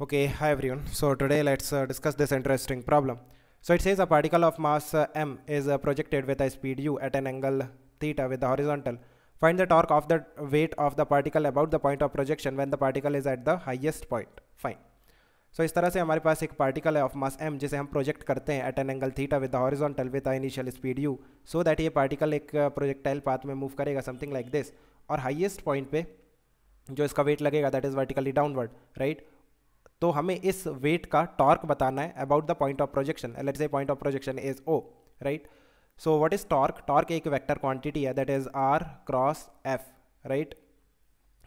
Okay, hi everyone. So today let's uh, discuss this interesting problem. So it says a particle of mass uh, m is uh, projected with a speed u at an angle theta with the horizontal. Find the torque of the weight of the particle about the point of projection when the particle is at the highest point. Fine. So so, इस तरह से हमारे पास एक particle है of mass m जिसे हम project करते हैं at an angle theta with horizontal with initial speed u so that ये पार्टिकल एक प्रोजेक्टाइल पाथ में मूव करेगा समथिंग लाइक दिस और हाइएस्ट पॉइंट पे जो इसका वेट लगेगा that is vertically downward right तो हमें इस वेट का टॉर्क बताना है about the point of projection let's say point of projection is O right so what is torque torque एक वेक्टर क्वांटिटी है that is R cross F right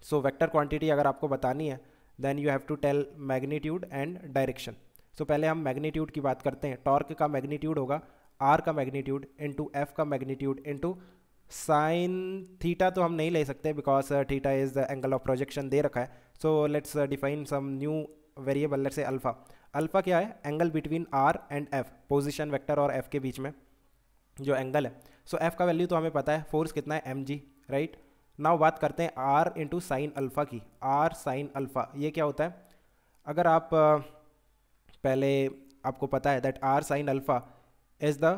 so vector quantity अगर आपको बतानी है then you have to tell magnitude and direction so पहले हम magnitude की बात करते हैं टॉर्क का मैग्नीट्यूड होगा आर का मैग्नीट्यूड इंटू एफ का मैग्नीट्यूड इंटू साइन थीटा तो हम नहीं ले सकते because uh, theta is the angle of projection दे रखा है so let's define some new variable let's say alpha alpha क्या है angle between R and F position vector और एफ के बीच में जो एंगल है सो so, एफ का वैल्यू तो हमें पता है फोर्स कितना है एम जी राइट नाव बात करते हैं आर इंटू साइन अल्फ़ा की आर साइन अल्फ़ा ये क्या होता है अगर आप uh, पहले आपको पता है that r sine alpha is the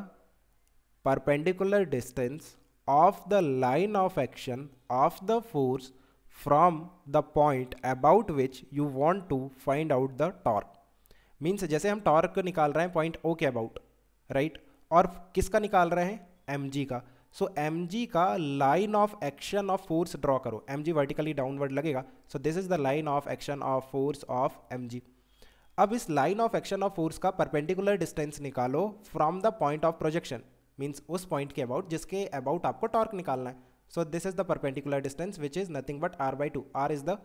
perpendicular distance of the line of action of the force from the point about which you want to find out the torque. Means जैसे हम टॉर्क निकाल रहे हैं point ओ के about right और किसका निकाल रहे हैं एम का सो so, जी का line of action of force draw करो जी वर्टिकली डाउनवर्ड लगेगा so this is the line of action of force of जी अब इस line of action of force का परपेंडिकुलर डिस्टेंस निकालो from the point of projection means उस point के about जिसके about आपको टॉर्क निकालना है so this is the perpendicular distance which is nothing but r by to are is the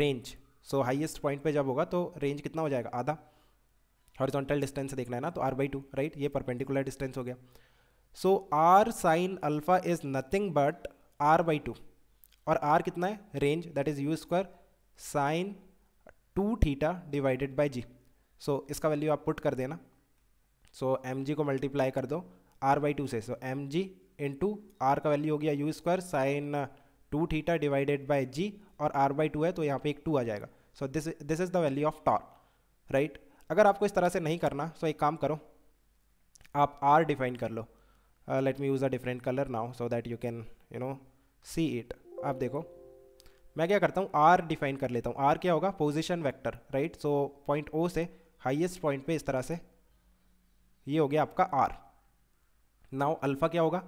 range so highest point पे जब होगा तो रेंज कितना हो जाएगा आधा हॉरिजॉन्टल डिस्टेंस देखना है ना तो आर बाई टू राइट ये परपेंडिकुलर डिस्टेंस हो गया so r sine alpha is nothing but r by two और आर कितना है range that is u square sine two theta divided by g so इसका वैल्यू आप पुट कर देना सो so, एम जी को मल्टीप्लाई कर दो आर बाई टू से so m g into r का वैल्यू हो गया u square sine two theta divided by g और आर बाई टू है तो यहाँ पे एक टू आ जाएगा so this this is the value of torque right अगर आपको इस तरह से नहीं करना सो so एक काम करो आप आर डिफाइन कर लो let me use a different colour now so that you can you know see it आप देखो मैं क्या करता हूँ आर डिफाइन कर लेता हूँ आर क्या होगा position vector right so point O से हाइएस्ट पॉइंट पे इस तरह से ये हो गया आपका आर नाउ अल्फ़ा क्या होगा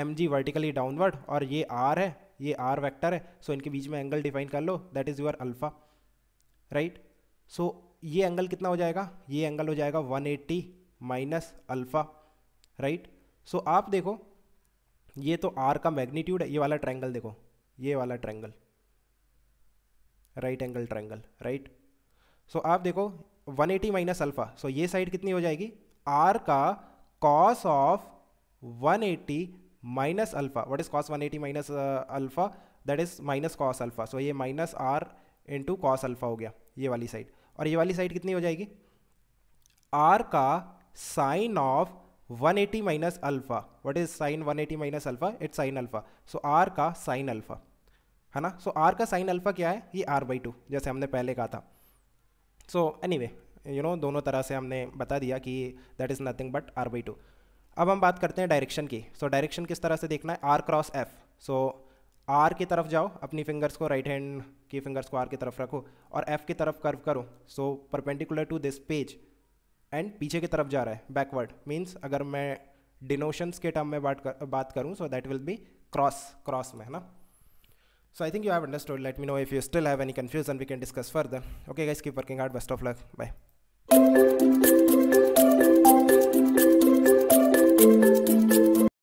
एम जी वर्टिकली डाउनवर्ड और ये आर है ये आर वैक्टर है सो so इनके बीच में एंगल डिफाइन कर लो that is your alpha right so ये एंगल कितना हो जाएगा ये एंगल हो जाएगा 180 eighty minus alpha right so आप देखो ये तो आर का मैग्नीट्यूड है ये वाला ट्रैंगल देखो ये वाला triangle right angle triangle right so आप देखो 180 एटी माइनस अल्फ़ा सो ये साइड कितनी हो जाएगी आर का cos of 180 minus alpha. What is cos 180 minus uh, alpha? That is minus cos alpha. So ये minus r into cos alpha हो गया ये वाली साइड और ये वाली साइड कितनी हो जाएगी r का sine of 180 eighty minus alpha what is sine one eighty minus alpha it sine alpha so r का साइन अल्फा है ना सो so, r का साइन अल्फा क्या है ये r बाई टू जैसे हमने पहले कहा था so anyway you know दोनों तरह से हमने बता दिया कि that is nothing but r by two अब हम बात करते हैं डायरेक्शन की सो so, डायरेक्शन किस तरह से देखना है r cross F so r की तरफ जाओ अपनी फिंगर्स को राइट हैंड की फिंगर्स को आर की तरफ रखो और एफ की तरफ कर्व करो so perpendicular to this page and पीछे की तरफ जा रहा है बैकवर्ड मीन्स अगर मैं डिनोशंस के टर्म में बात कर, बात करूँ so that will be cross cross में है ना think you have you let me know if you still have any have any confusion. We can discuss further. Okay guys keep working hard. Best of luck. Bye